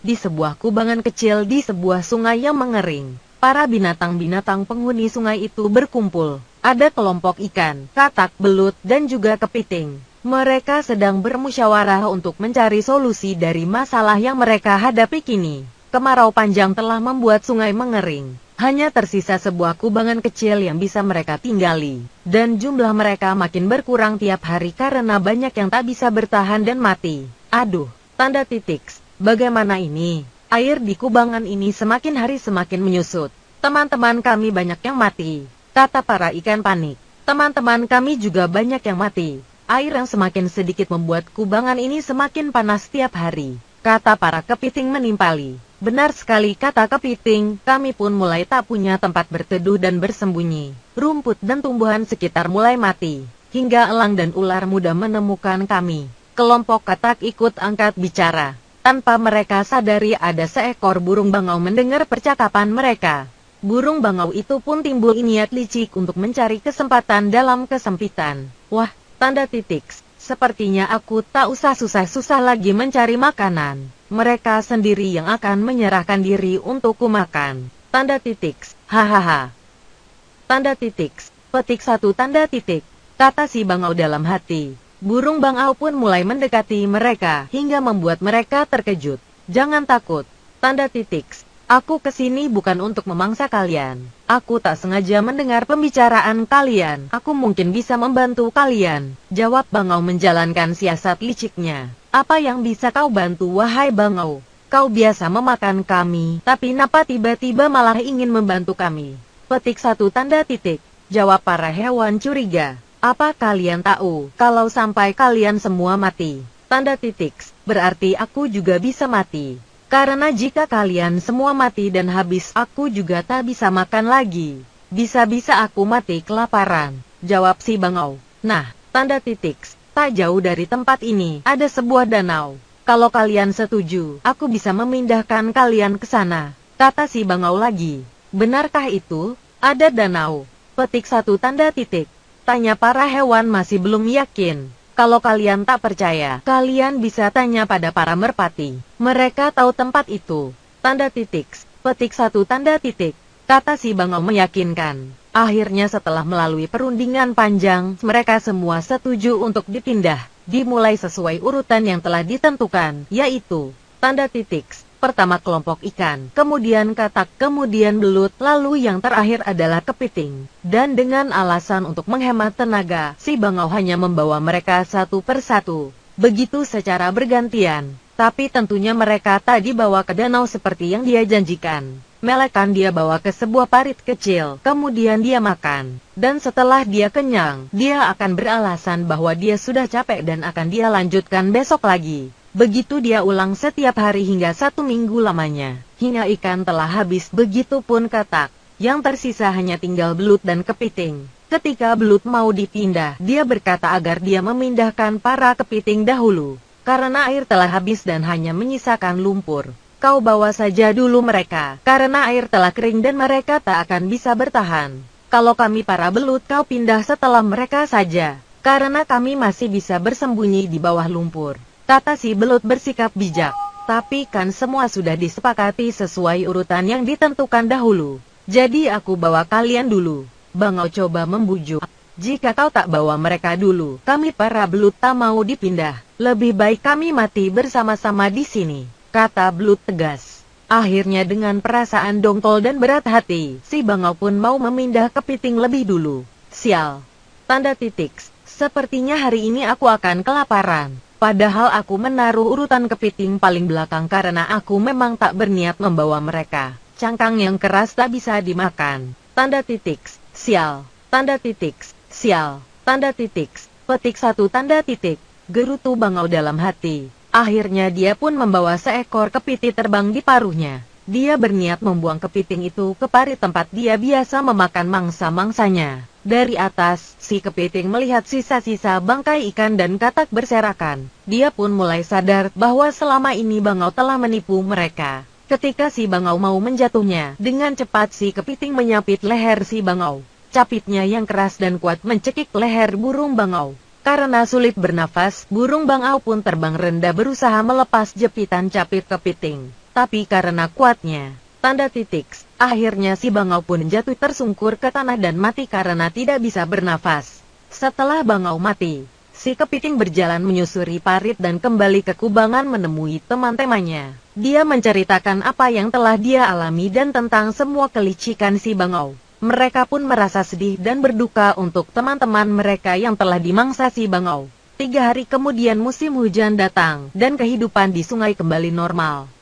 di sebuah kubangan kecil di sebuah sungai yang mengering. Para binatang-binatang penghuni sungai itu berkumpul. Ada kelompok ikan, katak, belut, dan juga kepiting. Mereka sedang bermusyawarah untuk mencari solusi dari masalah yang mereka hadapi kini. Kemarau panjang telah membuat sungai mengering. Hanya tersisa sebuah kubangan kecil yang bisa mereka tinggali. Dan jumlah mereka makin berkurang tiap hari karena banyak yang tak bisa bertahan dan mati. Aduh, tanda titik. Bagaimana ini? Air di kubangan ini semakin hari semakin menyusut. Teman-teman kami banyak yang mati, kata para ikan panik. Teman-teman kami juga banyak yang mati. Air yang semakin sedikit membuat kubangan ini semakin panas setiap hari, kata para kepiting menimpali. Benar sekali kata kepiting, kami pun mulai tak punya tempat berteduh dan bersembunyi. Rumput dan tumbuhan sekitar mulai mati, hingga elang dan ular muda menemukan kami. Kelompok katak ikut angkat bicara. Tanpa mereka sadari ada seekor burung bangau mendengar percakapan mereka. Burung bangau itu pun timbul niat licik untuk mencari kesempatan dalam kesempitan. Wah, tanda titik. Sepertinya aku tak usah susah-susah lagi mencari makanan. Mereka sendiri yang akan menyerahkan diri untuk kumakan. Tanda titik. Hahaha. Tanda titik. Petik satu tanda titik. Kata si bangau dalam hati burung bangau pun mulai mendekati mereka hingga membuat mereka terkejut. Jangan takut, tanda titik. Aku kesini bukan untuk memangsa kalian. Aku tak sengaja mendengar pembicaraan kalian. Aku mungkin bisa membantu kalian. Jawab Bangau menjalankan siasat liciknya. Apa yang bisa kau bantu wahai Bangau? Kau biasa memakan kami, tapi napa tiba-tiba malah ingin membantu kami? Petik satu tanda titik. Jawab para hewan curiga. Apa kalian tahu, kalau sampai kalian semua mati, tanda titik, berarti aku juga bisa mati. Karena jika kalian semua mati dan habis aku juga tak bisa makan lagi. Bisa-bisa aku mati kelaparan, jawab si bangau. Nah, tanda titik, tak jauh dari tempat ini, ada sebuah danau. Kalau kalian setuju, aku bisa memindahkan kalian ke sana, kata si bangau lagi. Benarkah itu? Ada danau. Petik satu tanda titik. Tanya para hewan masih belum yakin. Kalau kalian tak percaya, kalian bisa tanya pada para merpati. Mereka tahu tempat itu. Tanda titik, petik satu tanda titik. Kata si Bangau meyakinkan. Akhirnya setelah melalui perundingan panjang, mereka semua setuju untuk dipindah. Dimulai sesuai urutan yang telah ditentukan, yaitu tanda titik, Pertama kelompok ikan, kemudian katak, kemudian belut, lalu yang terakhir adalah kepiting. Dan dengan alasan untuk menghemat tenaga, si bangau hanya membawa mereka satu persatu. Begitu secara bergantian. Tapi tentunya mereka tak dibawa ke danau seperti yang dia janjikan. Melekan dia bawa ke sebuah parit kecil, kemudian dia makan. Dan setelah dia kenyang, dia akan beralasan bahwa dia sudah capek dan akan dia lanjutkan besok lagi. Begitu dia ulang setiap hari hingga satu minggu lamanya, hingga ikan telah habis begitu pun katak. Yang tersisa hanya tinggal belut dan kepiting. Ketika belut mau dipindah, dia berkata agar dia memindahkan para kepiting dahulu. Karena air telah habis dan hanya menyisakan lumpur. Kau bawa saja dulu mereka, karena air telah kering dan mereka tak akan bisa bertahan. Kalau kami para belut kau pindah setelah mereka saja, karena kami masih bisa bersembunyi di bawah lumpur. Kata si belut bersikap bijak. Tapi kan semua sudah disepakati sesuai urutan yang ditentukan dahulu. Jadi aku bawa kalian dulu. Bangau coba membujuk. Jika kau tak bawa mereka dulu, kami para belut tak mau dipindah. Lebih baik kami mati bersama-sama di sini. Kata belut tegas. Akhirnya dengan perasaan dongkol dan berat hati, si bangau pun mau memindah kepiting lebih dulu. Sial. Tanda titik. Sepertinya hari ini aku akan kelaparan. Padahal aku menaruh urutan kepiting paling belakang karena aku memang tak berniat membawa mereka. Cangkang yang keras tak bisa dimakan. Tanda titik, sial. Tanda titik, sial. Tanda titik, petik satu tanda titik. Gerutu bangau dalam hati. Akhirnya dia pun membawa seekor kepiting terbang di paruhnya. Dia berniat membuang kepiting itu ke parit tempat dia biasa memakan mangsa-mangsanya. Dari atas, si kepiting melihat sisa-sisa bangkai ikan dan katak berserakan. Dia pun mulai sadar bahwa selama ini bangau telah menipu mereka. Ketika si bangau mau menjatuhnya, dengan cepat si kepiting menyapit leher si bangau. Capitnya yang keras dan kuat mencekik leher burung bangau. Karena sulit bernafas, burung bangau pun terbang rendah berusaha melepas jepitan capit kepiting. Tapi karena kuatnya, Tanda titik. Akhirnya si bangau pun jatuh tersungkur ke tanah dan mati karena tidak bisa bernafas. Setelah bangau mati, si kepiting berjalan menyusuri parit dan kembali ke kubangan menemui teman-temannya. Dia menceritakan apa yang telah dia alami dan tentang semua kelicikan si bangau. Mereka pun merasa sedih dan berduka untuk teman-teman mereka yang telah dimangsa si bangau. Tiga hari kemudian musim hujan datang dan kehidupan di sungai kembali normal.